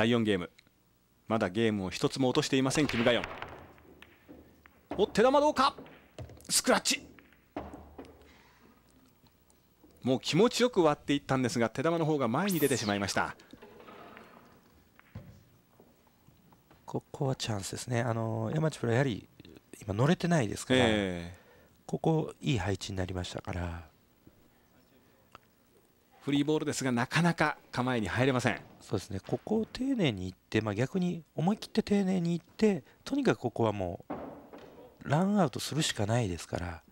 第4ゲームまだゲームを1つも落としていませんキム・ガヨンお手玉どうかスクラッチもう気持ちよく割っていったんですが手玉の方が前に出てしまいましたここはチャンスですねあの山地プロやはり今乗れてないですから、えー、ここいい配置になりましたからフリーボールですがなかなか構えに入れませんそうですねここを丁寧にいって、まあ、逆に思い切って丁寧にいってとにかくここはもうランアウトするしかないですから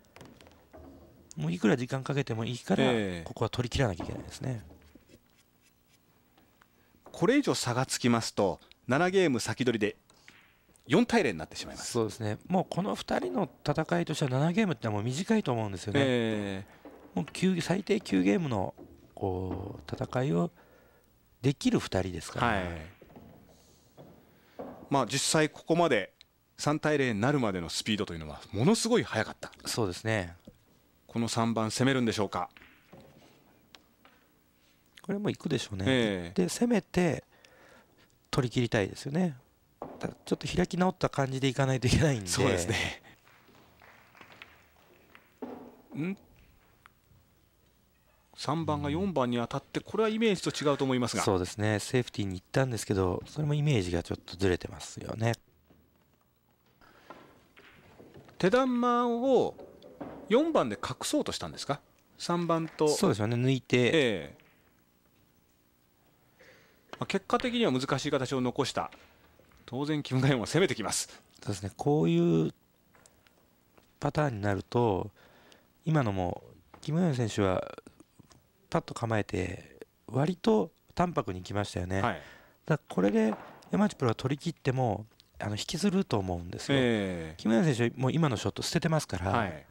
もういくら時間かけてもいいから、ここは取り切らなきゃいけないですね。これ以上差がつきますと7ゲーム先取りで4対0になってしまいますそうですねもうこの2人の戦いとしては7ゲームってもう短いと思うんですよね、えー、もう9最低9ゲームのこう戦いをできる2人ですから、はい、まあ、実際ここまで3対0になるまでのスピードというのはものすごい速かったそうですねこの3番攻めるんでしょうかこれも行くでしょうね、えー、で攻めて取り切りたいですよねちょっと開き直った感じでいかないといけないんでそうですねん3番が4番に当たってこれはイメージと違うと思いますがそうですねセーフティーに行ったんですけどそれもイメージがちょっとずれてますよね手玉を4番で隠そうとしたんですか3番とそうですよね抜いて、まあ、結果的には難しい形を残した当然キム・ダヨンは攻めてきますそうですねこういうパターンになると今のもキム・ヨン選手はパッと構えて割と淡白にきましたよね、はい、だこれで山内プロは取り切ってもあの引きずると思うんですよ、えー、木村選手もう今のショット捨ててますから、はい、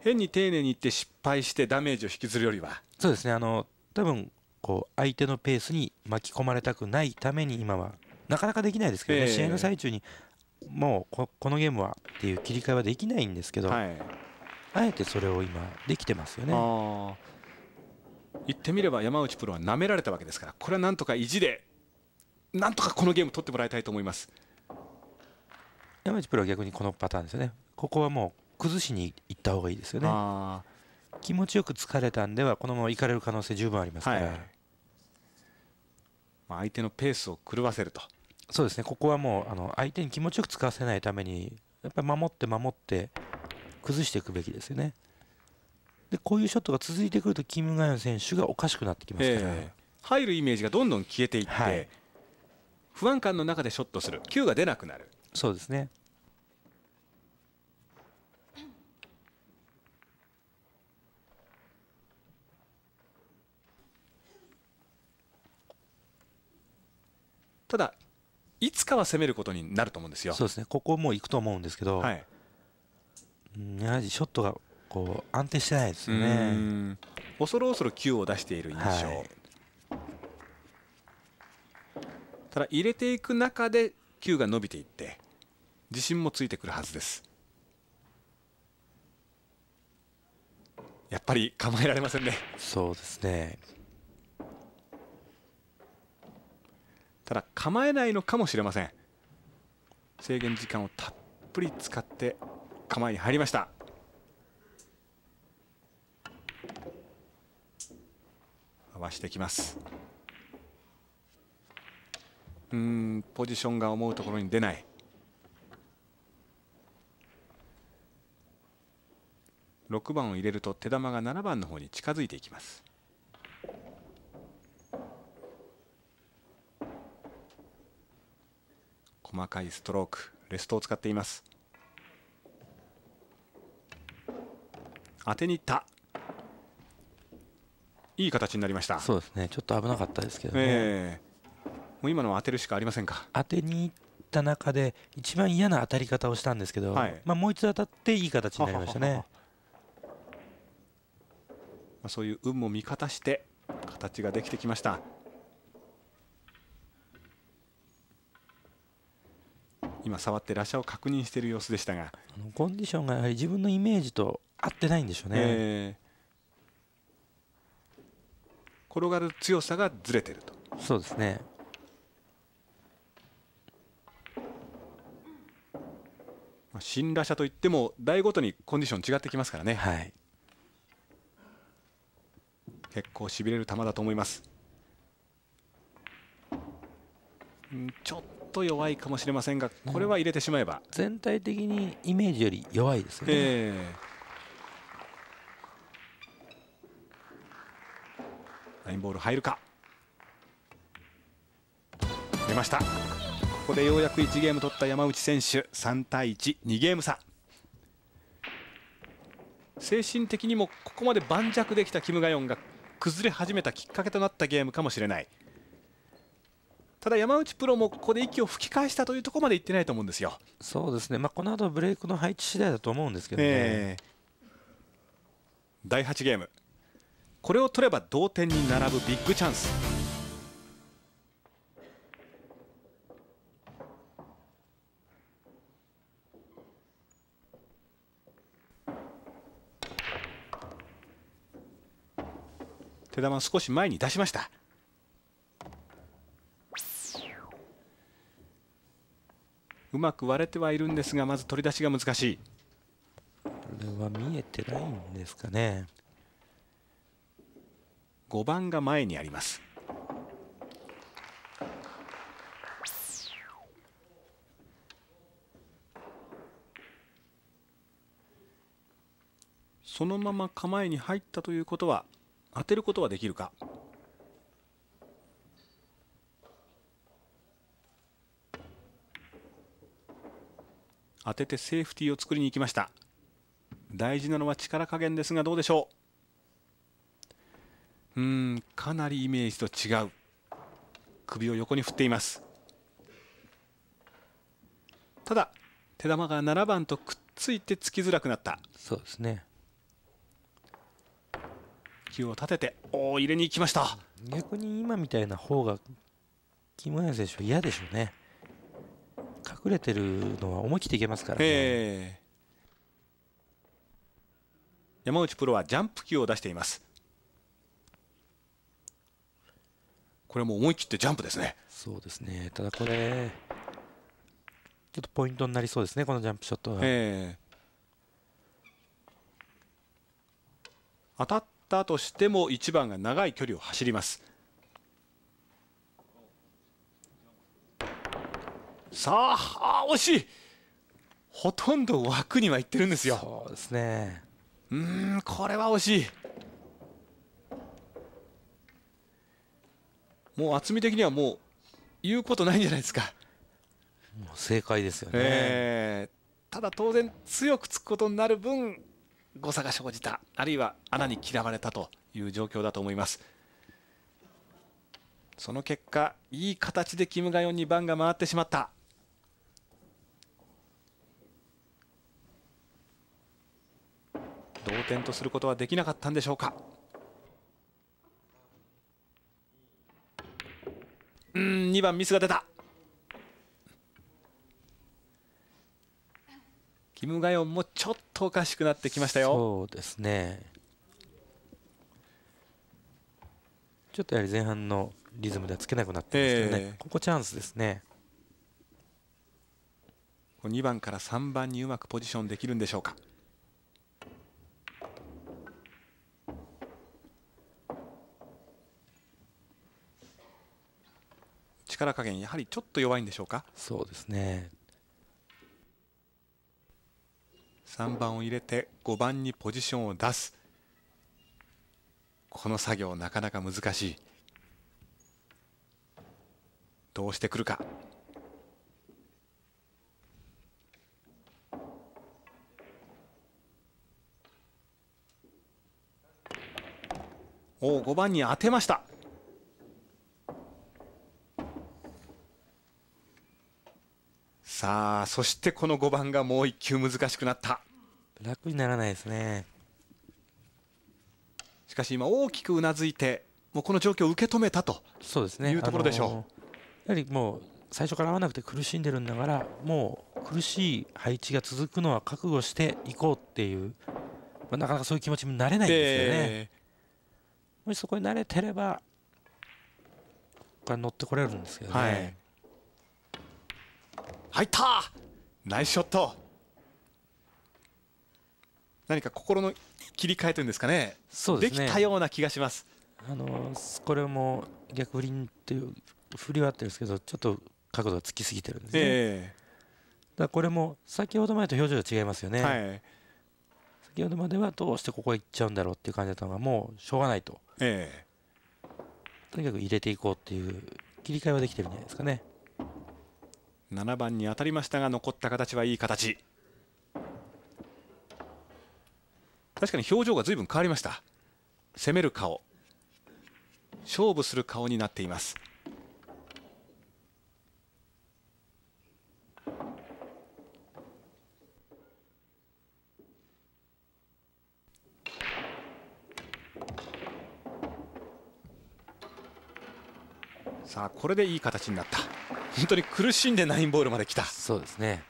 変に丁寧にいって失敗してダメージを引きずるよりはそうですねあの多分こう相手のペースに巻き込まれたくないために今はなかなかできないですけどね、えー、試合の最中にもうこのゲームはっていう切り替えはできないんですけど、はい、あえてそれを今できてますよね。言ってみれば山内プロは舐められたわけですからこれはなんとか意地でなんとかこのゲーム取ってもらいたいと思います山内プロは逆にこのパターンですよねここはもう崩しに行った方がいいですよね気持ちよく疲れたんではこのまま行かれる可能性十分ありますから、はい、まあ、相手のペースを狂わせるとそうですねここはもうあの相手に気持ちよく使わせないためにやっぱり守って守って崩していくべきですよね。でこういうショットが続いてくるとキム・ガヨン選手がおかしくなってきますから、えー、入るイメージがどんどん消えていって、はい、不安感の中でショットする球が出なくなるそうですねただいつかは攻めることになると思うんですよそうですねここも行くと思うんですけど、はい、やはりショットがこう安定してないですね恐る恐る9を出している印象、はい、ただ入れていく中で9が伸びていって自信もついてくるはずですやっぱり構えられませんねそうですねただ構えないのかもしれません制限時間をたっぷり使って構えに入りました合わしてきますうんポジションが思うところに出ない6番を入れると手玉が7番の方に近づいていきます細かいストロークレストを使っています当てにいったいい形になりましたそうですねちょっと危なかったですけどね、えー、もう今のは当てるしかありませんか当てにいった中で一番嫌な当たり方をしたんですけど、はい、まあ、もう一度当たっていい形になりましたねはははまあ、そういう運も味方して形ができてきました今触ってラシャを確認している様子でしたがコンディションがやはり自分のイメージと合ってないんでしょうね、えー、転がる強さがずれてるとそうですねまあ新打者といっても台ごとにコンディション違ってきますからね、はい、結構しびれる球だと思いますちょっと弱いかもしれませんがこれは入れてしまえば、うん、全体的にイメージより弱いですね、えーナインボール入るか出ましたここでようやく1ゲーム取った山内選手3対12ゲーム差精神的にもここまで盤石できたキム・ガヨンが崩れ始めたきっかけとなったゲームかもしれないただ山内プロもここで息を吹き返したというところまでいってないと思うんですよそうですね、まあ、この後ブレイクの配置次第だと思うんですけどね、えー、第8ゲームこれを取れば同点に並ぶビッグチャンス手玉少し前に出しましたうまく割れてはいるんですがまず取り出しが難しいこれは見えてないんですかね5番が前にありますそのまま構えに入ったということは当てることはできるか当ててセーフティーを作りに行きました大事なのは力加減ですがどうでしょううんかなりイメージと違う首を横に振っていますただ手玉が7番とくっついてつきづらくなったそうですね球を立てておお入れに行きました逆に今みたいな方がキム・選手は嫌でしょうね隠れてるのは思い切っていけますからね、え山内プロはジャンプ球を出していますこれも思い切ってジャンプですねそうですねただこれちょっとポイントになりそうですねこのジャンプショットは、えー、当たったとしても一番が長い距離を走りますさああ惜しいほとんど枠にはいってるんですよそうですねうんこれは惜しいもう厚み的にはもう言うことないんじゃないですかもう正解ですよね、えー、ただ当然強くつくことになる分誤差が生じたあるいは穴に嫌われたという状況だと思いますその結果いい形でキム・ガヨンに番が回ってしまった同点とすることはできなかったんでしょうかうん2番ミスが出たキム・ガヨンもちょっとおかしくなってきましたよそうですねちょっとやはり前半のリズムではつけなくなってますけどね、えー、ここチャンスですね2番から3番にうまくポジションできるんでしょうか加減やはりちょっと弱いんでしょうかそうですね3番を入れて5番にポジションを出すこの作業なかなか難しいどうしてくるかおお5番に当てましたさあそしてこの5番がもう1球難しくなった楽にならないですねしかし今大きくうなずいてもうこの状況を受け止めたというところでしょう、あのー、やはりもう最初から合わなくて苦しんでるんだからもう苦しい配置が続くのは覚悟していこうっていう、まあ、なかなかそういう気持ちになれないんですよね、えー、もしそこに慣れてればこれ乗ってこれるんですけどね、はい入ったナイスショット何か心の切り替えというんですかねそうで、ね、きたような気がしますあのこれも逆振りっていう振りはあったんですけどちょっと角度がつきすぎてるんですね、えー、だこれも先ほどまでと表情が違いますよね、はい、先ほどまではどうしてここ行っちゃうんだろうっていう感じだったのがもうしょうがないと、えー、とにかく入れていこうっていう切り替えはできてるんじゃないですかね7番に当たりましたが残った形はいい形確かに表情が随分変わりました攻める顔勝負する顔になっていますさあこれでいい形になった本当に苦しんでナインボールまで来たそうですね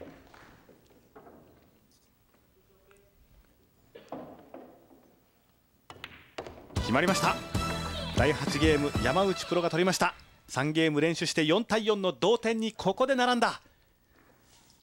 決まりました第8ゲーム山内プロが取りました3ゲーム練習して4対4の同点にここで並んだ